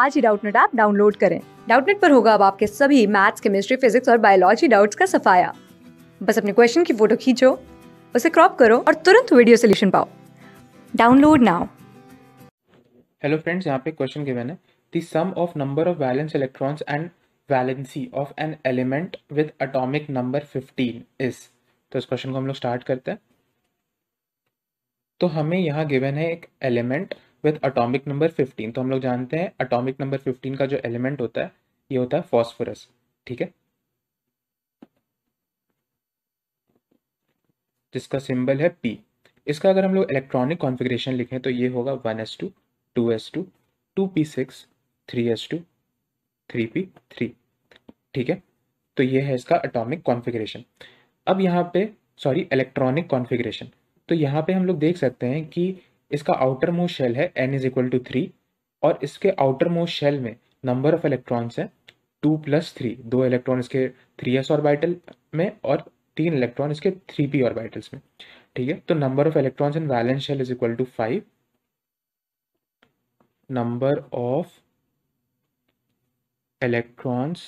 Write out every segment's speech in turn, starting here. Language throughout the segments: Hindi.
आज ही डाउटनेट ऐप डाउनलोड करें डाउटनेट पर होगा अब आपके सभी मैथ्स केमिस्ट्री फिजिक्स और बायोलॉजी डाउट्स का सफाया बस अपने क्वेश्चन की फोटो खींचो उसे क्रॉप करो और तुरंत वीडियो सोल्यूशन पाओ डाउनलोड नाउ हेलो फ्रेंड्स यहाँ पे क्वेश्चन गिवन है the sum of number of valence electrons and valency of an element with atomic number 15 is तो इस क्वेश्चन को हम लोग स्टार्ट करते हैं तो हमें यहाँ गिवन है एक element with atomic number fifteen तो हम लोग जानते हैं अटोमिक नंबर फिफ्टीन का जो एलिमेंट होता है ये होता है फॉस्फोरस ठीक है जिसका सिंबल है पी इसका अगर हम लोग इलेक्ट्रॉनिक कॉन्फ़िगरेशन लिखें तो ये होगा one S two two S two two P six three S two three P three ठीक है तो ये है इसका अटोमिक कॉन्फ़िगरेशन अब यहाँ पे सॉरी इलेक्ट्रॉनिक कॉन्फ़िगरेशन तो यहाँ पे हम लोग देख सकते हैं कि इसका आउटर मोस्ट शेल है n is equal to three और इसके आउटर मोस्ट शेल में नंबर ऑफ इलेक्ट्रॉन्स है टू प्लस थ्री दो इलेक्ट्रॉन इसके थ्री एस ऑर्बिटल में और तीन इलेक्ट्रॉन इसके थ्री पी ऑर्बिटल्स में ठीक है तो number of electrons in valence shell is equal to five number of electrons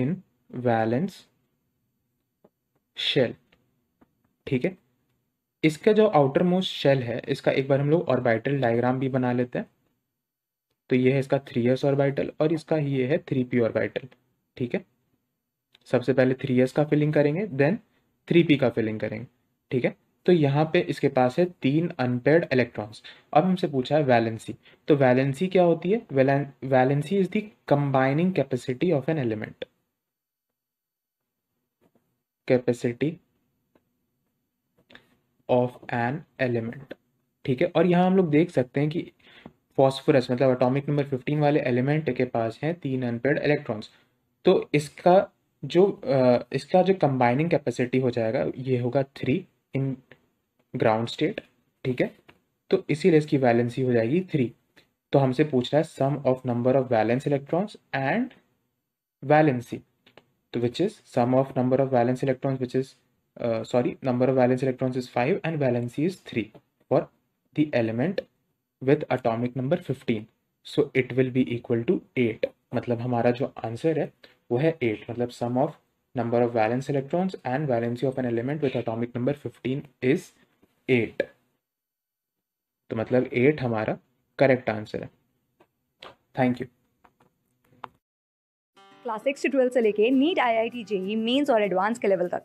in valence shell ठीक है इसका जो आउटर मोस्ट शेल है इसका एक बार हम लोग ऑर्बिटल डायग्राम भी बना लेते हैं तो ये है इसका थ्री एस ऑर्बिटल और इसका ये है थ्री पी ऑर्बिटल ठीक है सबसे पहले थ्री एस का फिलिंग करेंगे देन थ्री पी का फिलिंग करेंगे ठीक है तो यहाँ पे इसके पास है तीन अनपेड इलेक्ट्रॉन्स अब हमसे पूछा है वैलेंसी तो वैलेंसी क्या होती है valency is the combining capacity of an element capacity of an element ठीक है और यहाँ हम लोग देख सकते हैं कि फॉस्फोरस मतलब अटोमिक नंबर फिफ्टीन वाले एलिमेंट के पास हैं तीन अनपेड इलेक्ट्रॉन्स तो इसका जो इसका जो कंबाइनिंग कैपेसिटी हो जाएगा ये होगा थ्री इन ग्राउंड स्टेट ठीक है तो इसीलिए इसकी वैलेंसी हो जाएगी थ्री तो हमसे पूछ रहा है sum of number of valence electrons and valency तो which is sum of number of valence electrons which is uh, sorry number of valence electrons is 5 and valency is 3 for the element with atomic number 15 so it will be equal to 8 मतलब हमारा जो आंसर है वो है 8 मतलब sum of number of valence electrons and valency of an element with atomic number 15 is 8 तो मतलब 8 हमारा करेक्ट आंसर है थैंक यू क्लास सिक्स से ट्वेल्थ से लेके NEET I I T JEE mains और एडवांस के लेवल तक